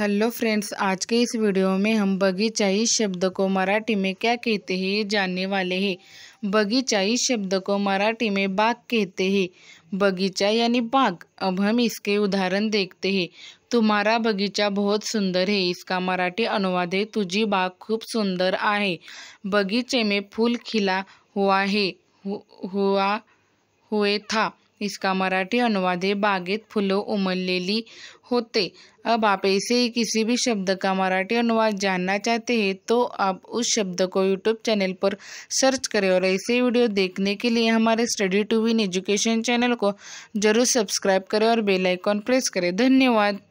hello friends आज के इस वीडियो में हम बगीचाई शब्द को मराठी में क्या कहते हैं ये जानने वाले हैं बगीचाई शब्द को मराठी में बाग कहते हैं बगीचा यानी बाग अब हम इसके उदाहरण देखते हैं तुम्हारा बगीचा बहुत सुंदर है इसका मराठी अनुवाद है तुझी बाग खूब सुंदर है बगीचे में फूल खिला हुआ है हु, हुआ हुए था इसका मराठी अनुवाद अनुवादे बागेत फुलं उमललेली होते अब आप ऐसे ही किसी भी शब्द का मराठी अनुवाद जानना चाहते हैं तो आप उस शब्द को यूट्यूब चैनल पर सर्च करें और ऐसे वीडियो देखने के लिए हमारे study to win education channel को जरूर सब्सक्राइब करें और बेल आइकॉन प्रेस करें धन्यवाद